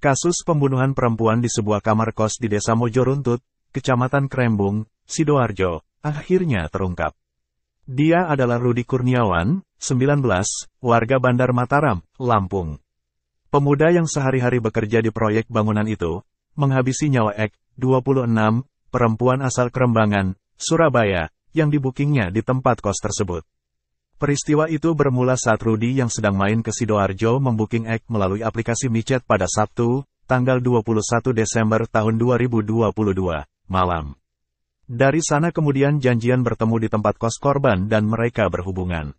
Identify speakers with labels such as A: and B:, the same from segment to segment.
A: Kasus pembunuhan perempuan di sebuah kamar kos di Desa Mojoruntut, Kecamatan Krembung, Sidoarjo, akhirnya terungkap. Dia adalah Rudi Kurniawan, 19, warga Bandar Mataram, Lampung. Pemuda yang sehari-hari bekerja di proyek bangunan itu, menghabisi nyawa Ek, 26, perempuan asal Krembangan, Surabaya, yang dibukingnya di tempat kos tersebut. Peristiwa itu bermula saat Rudi yang sedang main ke Sidoarjo membuking Ek melalui aplikasi micet pada Sabtu, tanggal 21 Desember tahun 2022, malam. Dari sana kemudian janjian bertemu di tempat kos korban dan mereka berhubungan.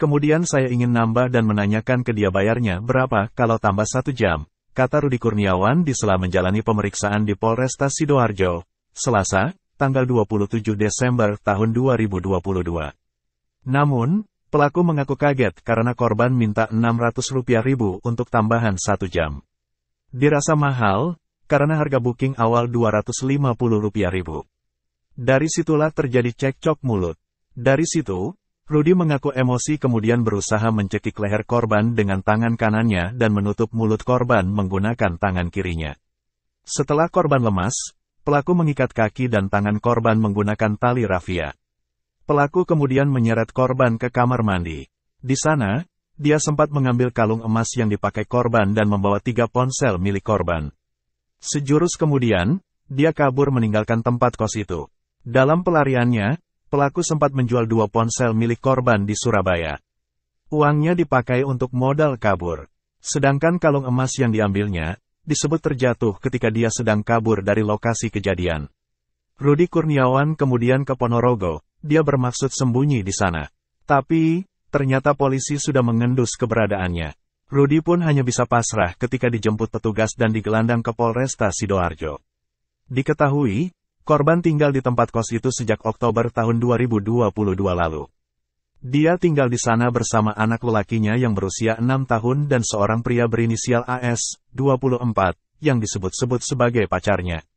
A: Kemudian saya ingin nambah dan menanyakan ke dia bayarnya berapa kalau tambah satu jam, kata Rudi Kurniawan di sela menjalani pemeriksaan di Polresta Sidoarjo, Selasa, tanggal 27 Desember tahun 2022. Namun, pelaku mengaku kaget karena korban minta Rp600.000 untuk tambahan satu jam. Dirasa mahal, karena harga booking awal Rp250.000. Dari situlah terjadi cekcok mulut. Dari situ, Rudy mengaku emosi kemudian berusaha mencekik leher korban dengan tangan kanannya dan menutup mulut korban menggunakan tangan kirinya. Setelah korban lemas, pelaku mengikat kaki dan tangan korban menggunakan tali rafia. Pelaku kemudian menyeret korban ke kamar mandi. Di sana, dia sempat mengambil kalung emas yang dipakai korban dan membawa tiga ponsel milik korban. Sejurus kemudian, dia kabur meninggalkan tempat kos itu. Dalam pelariannya, pelaku sempat menjual dua ponsel milik korban di Surabaya. Uangnya dipakai untuk modal kabur. Sedangkan kalung emas yang diambilnya, disebut terjatuh ketika dia sedang kabur dari lokasi kejadian. Rudi Kurniawan kemudian ke Ponorogo, dia bermaksud sembunyi di sana. Tapi, ternyata polisi sudah mengendus keberadaannya. Rudi pun hanya bisa pasrah ketika dijemput petugas dan digelandang ke Polresta Sidoarjo. Diketahui, korban tinggal di tempat kos itu sejak Oktober tahun 2022 lalu. Dia tinggal di sana bersama anak lelakinya yang berusia 6 tahun dan seorang pria berinisial AS, 24, yang disebut-sebut sebagai pacarnya.